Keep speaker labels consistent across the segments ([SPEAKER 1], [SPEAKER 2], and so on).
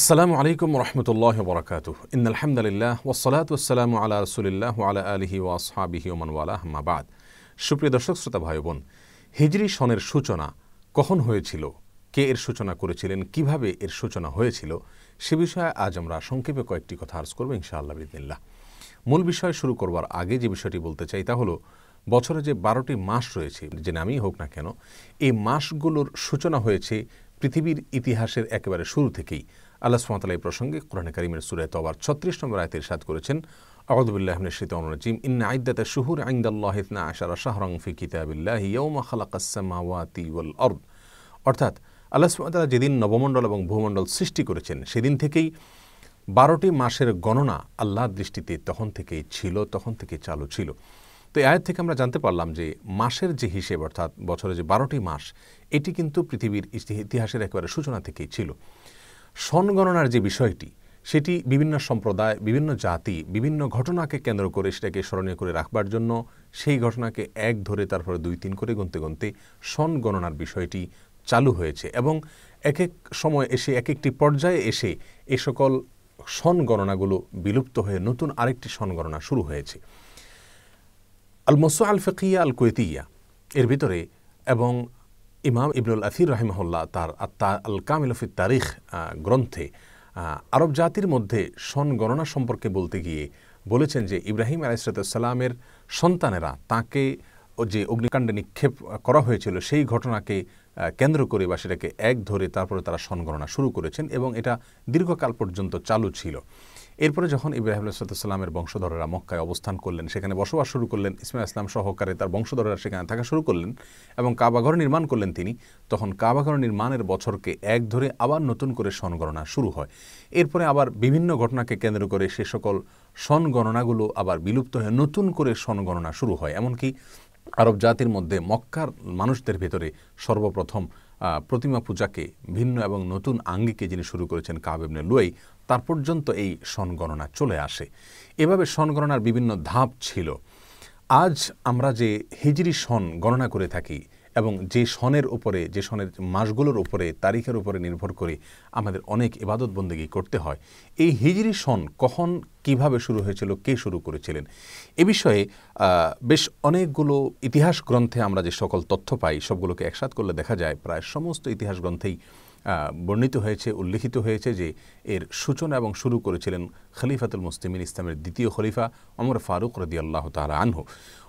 [SPEAKER 1] আসসালামু আলাইকুম রহমতুল্লাহ বরকাত ইন আলহামদুলিল্লাহ ওসলাত ওসালাম আলা রসুলিল্লাহ আলা আলহি ওয়াসহাবিহি ওমানওয়ালা হামাবাদ সুপ্রিয় দর্শক শ্রোতা ভাই বোন হিজরি সনের সূচনা কখন হয়েছিল কে এর সূচনা করেছিলেন কিভাবে এর সূচনা হয়েছিল সে বিষয়ে আজ আমরা সংক্ষেপে কয়েকটি কথা আর্জ করবো ইনশাআল্লাহ বিদিল্লাহ মূল বিষয় শুরু করবার আগে যে বিষয়টি বলতে চাই তা হলো বছরে যে বারোটি মাস রয়েছে যে নামই হোক না কেন এই মাসগুলোর সূচনা হয়েছে পৃথিবীর ইতিহাসের একেবারে শুরু থেকেই আল্লাহ সুমতালা এই প্রসঙ্গে কোরআন করিমের সুরে তবার ছত্রিশ নম্বর আয়তের সাদ করেছেন অর্থাৎ যেদিন নবমণ্ডল এবং ভূমণ্ডল সৃষ্টি করেছেন সেদিন থেকেই বারোটি মাসের গণনা আল্লাহর দৃষ্টিতে তখন থেকেই ছিল তখন থেকে চালু ছিল তো এই আয়ের থেকে আমরা জানতে পারলাম যে মাসের যে হিসেব অর্থাৎ বছরে যে বারোটি মাস এটি কিন্তু পৃথিবীর ইতিহাসের একেবারে সূচনা থেকেই ছিল সনগণনার যে বিষয়টি সেটি বিভিন্ন সম্প্রদায় বিভিন্ন জাতি বিভিন্ন ঘটনাকে কেন্দ্র করে সেটাকে স্মরণীয় করে রাখবার জন্য সেই ঘটনাকে এক ধরে তারপরে দুই তিন করে গুনতে গুনতে সনগণনার বিষয়টি চালু হয়েছে এবং এক এক সময় এসে এক একটি পর্যায়ে এসে এ সকল সনগণনাগুলো বিলুপ্ত হয়ে নতুন আরেকটি সনগণনা শুরু হয়েছে আল মসু আল ফেকিয়া আল কুয়েতিয়া এর ভিতরে এবং ইমাম ইবনুল আসির রাহিমহল্লা তার আত্মা আল কামিলফি তারিখ গ্রন্থে আরব জাতির মধ্যে সন গণনা সম্পর্কে বলতে গিয়ে বলেছেন যে ইব্রাহিম আলাইসালামের সন্তানেরা তাকে যে অগ্নিকাণ্ডে নিক্ষেপ করা হয়েছিল সেই ঘটনাকে কেন্দ্র করে বা সেটাকে এক ধরে তারপরে তারা সনগণনা শুরু করেছেন এবং এটা দীর্ঘকাল পর্যন্ত চালু ছিল এরপরে যখন ইব্রাহিম আলাইসালামের বংশধরেরা মক্কায় অবস্থান করলেন সেখানে বসবাস শুরু করলেন ইসমাইল ইসলাম সহকারে তার বংশধরেরা সেখানে থাকা শুরু করলেন এবং কাবাঘর নির্মাণ করলেন তিনি তখন কাবাঘর নির্মাণের বছরকে এক ধরে আবার নতুন করে সনগণনা শুরু হয় এরপরে আবার বিভিন্ন ঘটনাকে কেন্দ্র করে সে সকল সনগণনাগুলো আবার বিলুপ্ত হয়ে নতুন করে সনগণনা শুরু হয় এমনকি আরব জাতির মধ্যে মক্কার মানুষদের ভেতরে সর্বপ্রথম প্রতিমা পূজাকে ভিন্ন এবং নতুন আঙ্গিকে যিনি শুরু করেছেন কাবেবনে লুয়াই তার পর্যন্ত এই সনগণনা চলে আসে এভাবে সনগণনার বিভিন্ন ধাপ ছিল আজ আমরা যে হিজরি সন গণনা করে থাকি এবং যে সনের উপরে যে সনের মাসগুলোর উপরে তারিখের উপরে নির্ভর করে আমাদের অনেক ইবাদত বন্দেগী করতে হয় এই হিজরি সন কখন কিভাবে শুরু হয়েছিল কে শুরু করেছিলেন এ বিষয়ে বেশ অনেকগুলো ইতিহাস গ্রন্থে আমরা যে সকল তথ্য পাই সবগুলোকে একসাথ করলে দেখা যায় প্রায় সমস্ত ইতিহাস গ্রন্থেই বর্ণিত হয়েছে উল্লেখিত হয়েছে যে এর সূচনা এবং শুরু করেছিলেন খলিফাতুল মুসলিমিন ইসলামের দ্বিতীয় খলিফা অমর ফারুক রদি আল্লাহ তালা আনহু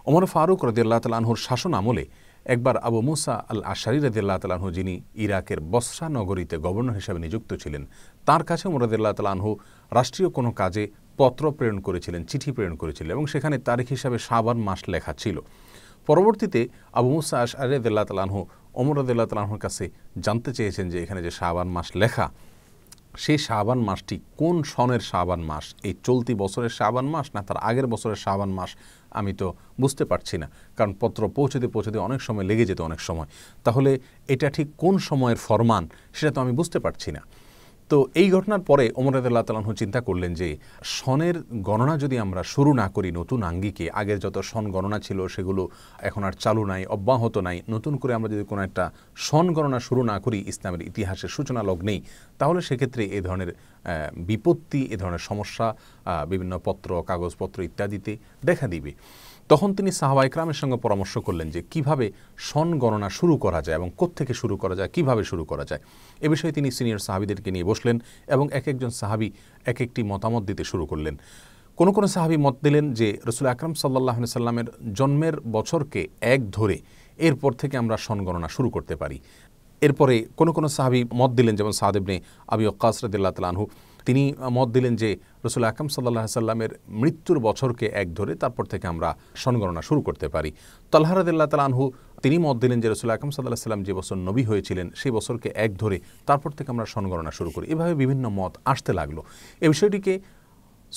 [SPEAKER 1] অমর ফারুক রদি আল্লাহ তালা আনহুর শাসন আমলে একবার আবু মুসা আল আশারি রদিল্লাহ তালাহু যিনি ইরাকের বসরা নগরীতে গভর্নর হিসাবে নিযুক্ত ছিলেন তার কাছে আল্লাহ তালাহু রাষ্ট্রীয় কোনো কাজে পত্র প্রেরণ করেছিলেন চিঠি প্রেরণ করেছিলেন এবং সেখানে তারিখ হিসাবে সাবান মাস লেখা ছিল পরবর্তীতে আবু মুসা আশারি রদিল্লাহ তালাহু অমর আদুল্লাহ তালাহর কাছে জানতে চেয়েছেন যে এখানে যে শাহবান মাস লেখা সেই শাহবান মাসটি কোন সনের শাহবান মাস এই চলতি বছরের শাহবান মাস না তার আগের বছরের শাহবান মাস আমি তো বুঝতে পারছি না কারণ পত্র পৌঁছতে পৌঁছতে অনেক সময় লেগে যেত অনেক সময় তাহলে এটা ঠিক কোন সময়ের ফরমান সেটা তো আমি বুঝতে পারছি না তো এই ঘটনার পরে ওমর আদাল্লাহ তালাহ চিন্তা করলেন যে সনের গণনা যদি আমরা শুরু না করি নতুন আঙ্গিকে আগের যত সন গণনা ছিল সেগুলো এখন আর চালু নাই অব্যাহত নাই নতুন করে আমরা যদি কোনো একটা সন গণনা শুরু না করি ইসলামের ইতিহাসের সূচনা লগ্নেই তাহলে সেক্ষেত্রে এ ধরনের বিপত্তি এ ধরনের সমস্যা বিভিন্ন পত্র কাগজপত্র ইত্যাদিতে দেখা দিবে তখন তিনি সাহাবা ইকরামের সঙ্গে পরামর্শ করলেন যে কিভাবে সন গণনা শুরু করা যায় এবং কোত্থেকে শুরু করা যায় কিভাবে শুরু করা যায় এ বিষয়ে তিনি সিনিয়র সাহাবিদেরকে নিয়ে বসলেন এবং এক একজন সাহাবি এক একটি মতামত দিতে শুরু করলেন কোনো কোনো সাহাবি মত দিলেন যে রসুল আকরম সাল্লাহ সাল্লামের জন্মের বছরকে এক ধরে এরপর থেকে আমরা সনগণনা শুরু করতে পারি এরপরে কোনো কোনো সাহাবি মত দিলেন যেমন সাহাদেবনে আবি অক্কাস তালহু তিনি মত দিলেন যে রসুল আকরম সাল্লাহ সাল্লামের মৃত্যুর বছরকে এক ধরে তারপর থেকে আমরা সনগণনা শুরু করতে পারি তাল আনহু তিনি মত দিলেন যে রসুল আকরম সাল্লাহ সাল্লাম যে বছর নবী হয়েছিলেন সেই বছরকে এক ধরে তারপর থেকে আমরা সনগণনা শুরু করি এভাবে বিভিন্ন মত আসতে লাগলো এ বিষয়টিকে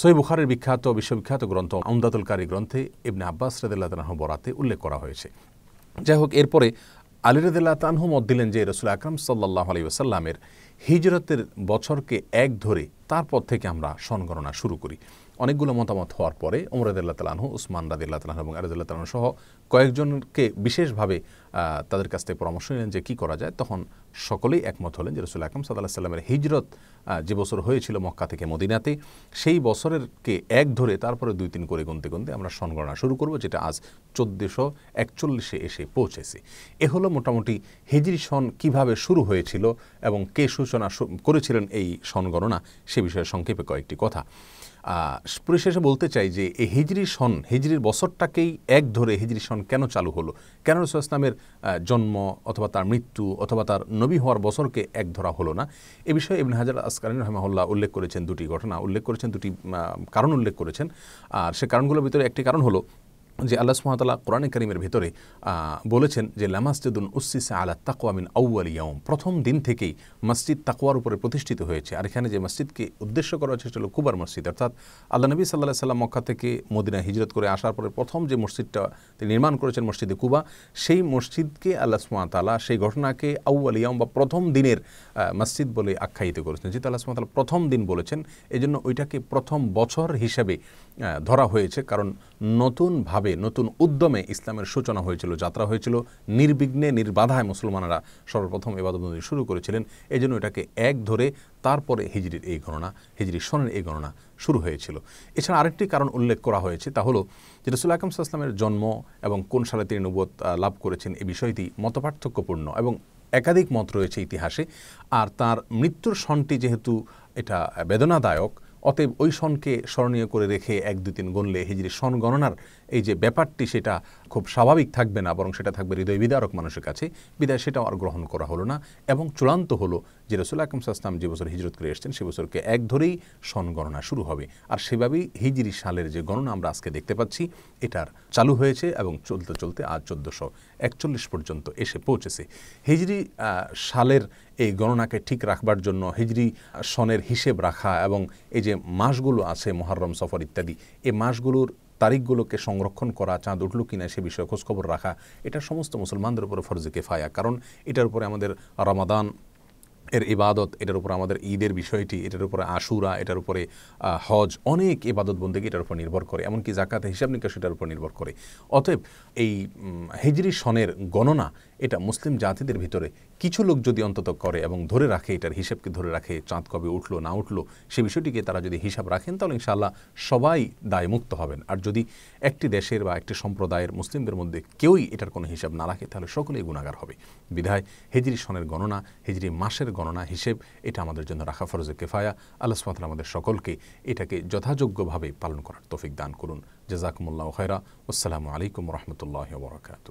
[SPEAKER 1] সহি বুখারের বিখ্যাত বিশ্ববিখ্যাত গ্রন্থ আমদাতুল গ্রন্থে ইবনে আব্বাস রদুল্লাহ তালাহ বরাতে উল্লেখ করা হয়েছে যাই হোক এরপরে রদুল্লাহ তানহু মত দিলেন যে রসুল আকরম সাল্লাহ আলী ওসাল্লামের হিজরতের বছরকে এক ধরে তারপর থেকে আমরা সনগণনা শুরু করি অনেকগুলো মতামত হওয়ার পরে ওমর রাদিল্লা উসমান রাদিল্লা তালাহ এবং আরজুল্লাহ তালাহু সহ কয়েকজনকে বিশেষভাবে তাদের কাছ থেকে পরামর্শ নিলেন যে কী করা যায় তখন সকলেই একমত হলেন যে রসুল আকম সাদাল্লাহ সাল্লামের হিজরত যে বছর হয়েছিল মক্কা থেকে মদিনাতে সেই বছরেরকে এক ধরে তারপরে দুই তিন করে গুনতে গুনতে আমরা সনগণনা শুরু করব যেটা আজ চোদ্দোশো একচল্লিশে এসে পৌঁছেছে এ হলো মোটামুটি হিজরি সন কীভাবে শুরু হয়েছিল এবং কে সূচনা করেছিলেন এই সনগণনা সে বিষয়ে সংক্ষেপে কয়েকটি কথা পরিশেষে বলতে চাই যে এই হিজরি সন হিজরির বছরটাকেই এক ধরে হিজরি সন কেন চালু হলো কেন রসুল ইসলামের জন্ম অথবা তার মৃত্যু অথবা তার নবী হওয়ার বছরকে এক ধরা হলো না এ বিষয়ে ইবিন হাজার আসকারিন রহমাহুল্লাহ উল্লেখ করেছেন দুটি ঘটনা উল্লেখ করেছেন দুটি কারণ উল্লেখ করেছেন আর সে কারণগুলোর ভিতরে একটি কারণ হলো যে আল্লাহ সুহামতাল্লাহ কোরআন করিমের ভেতরে বলেছেন যে লামাসজেদুন সা আলা মিন আউ্য়াল ইয়ম প্রথম দিন থেকেই মসজিদ তাকোয়ার উপরে প্রতিষ্ঠিত হয়েছে আর এখানে যে মসজিদকে উদ্দেশ্য করা হচ্ছে সেটা হলো কুবার মসজিদ অর্থাৎ আল্লাহ নবী সাল্লাহ সাল্লাম মক্কা থেকে মদিনা হিজরত করে আসার পরে প্রথম যে মসজিদটা তিনি নির্মাণ করেছেন মসজিদে কুবা সেই মসজিদকে আল্লাহ সুহামতাল্লাহ সেই ঘটনাকে আউ্য়াল ইয়ম বা প্রথম দিনের মসজিদ বলে আখ্যায়িত করেছেন যেহেতু আল্লাহ সুহামতাল্লাহ প্রথম দিন বলেছেন এজন্য ওইটাকে প্রথম বছর হিসেবে ধরা হয়েছে কারণ নতুনভাবে ভাবে নতুন উদ্যমে ইসলামের সূচনা হয়েছিল যাত্রা হয়েছিল নির্বিঘ্নে নির্বাধায় মুসলমানরা সর্বপ্রথম এবাদতবন্দি শুরু করেছিলেন এজন্য এটাকে এক ধরে তারপরে হিজড়ির এই গণনা হিজড়ির সনের এই গণনা শুরু হয়েছিল এছাড়া আরেকটি কারণ উল্লেখ করা হয়েছে তা হলো যে রসুল আকরম সাল্লামের জন্ম এবং কোন সালে তিনি নবত লাভ করেছেন এই বিষয়টি মতপার্থক্যপূর্ণ এবং একাধিক মত রয়েছে ইতিহাসে আর তার মৃত্যুর সনটি যেহেতু এটা বেদনাদায়ক অতএব ওই সনকে স্মরণীয় করে রেখে এক দুই তিন গণলে হিজড়ির সন গণনার এই যে ব্যাপারটি সেটা খুব স্বাভাবিক থাকবে না বরং সেটা থাকবে হৃদয় বিদারক মানুষের কাছে বিদায় সেটাও আর গ্রহণ করা হলো না এবং চূড়ান্ত হলো যে রসুল আকম সাস্তাম যে বছর হিজরত করে এসছেন সে বছরকে এক ধরেই সনগণনা গণনা শুরু হবে আর সেভাবেই হিজরি সালের যে গণনা আমরা আজকে দেখতে পাচ্ছি এটার চালু হয়েছে এবং চলতে চলতে আজ চোদ্দোশো একচল্লিশ পর্যন্ত এসে পৌঁছেছে হিজরি সালের এই গণনাকে ঠিক রাখবার জন্য হিজরি সনের হিসেব রাখা এবং এই যে মাসগুলো আছে মোহারম সফর ইত্যাদি এ মাসগুলোর তারিখগুলোকে সংরক্ষণ করা চাঁদ উঠল কিনা সে বিষয়ে খোঁজখবর রাখা এটা সমস্ত মুসলমানদের উপরে ফরজে কেফায়া কারণ এটার উপরে আমাদের রমাদান এর ইবাদত এটার উপর আমাদের ঈদের বিষয়টি এটার উপরে আশুরা এটার উপরে হজ অনেক ইবাদত বন্দী এটার উপর নির্ভর করে এমনকি জাকাত হিসাব নিকাশ এটার উপর নির্ভর করে অতএব এই হিজরি সনের গণনা এটা মুসলিম জাতিদের ভিতরে কিছু লোক যদি অন্তত করে এবং ধরে রাখে এটার হিসেবকে ধরে রাখে চাঁদ কবে উঠলো না উঠলো সে বিষয়টিকে তারা যদি হিসাব রাখেন তাহলে ইনশাল্লাহ সবাই দায়মুক্ত হবেন আর যদি একটি দেশের বা একটি সম্প্রদায়ের মুসলিমদের মধ্যে কেউই এটার কোনো হিসাব না রাখে তাহলে সকলেই গুণাগার হবে বিধায় হেজরি সনের গণনা হেজরি মাসের গণনা হিসেব এটা আমাদের জন্য রাখা ফরজে কেফায়া আল্লাহ সুমাত আমাদের সকলকে এটাকে যথাযোগ্যভাবে পালন করার তৌফিক দান করুন জাজাকুমুল্লাহ খয়রা আসসালামু আলাইকুম রহমতুল্লাহ বরকাত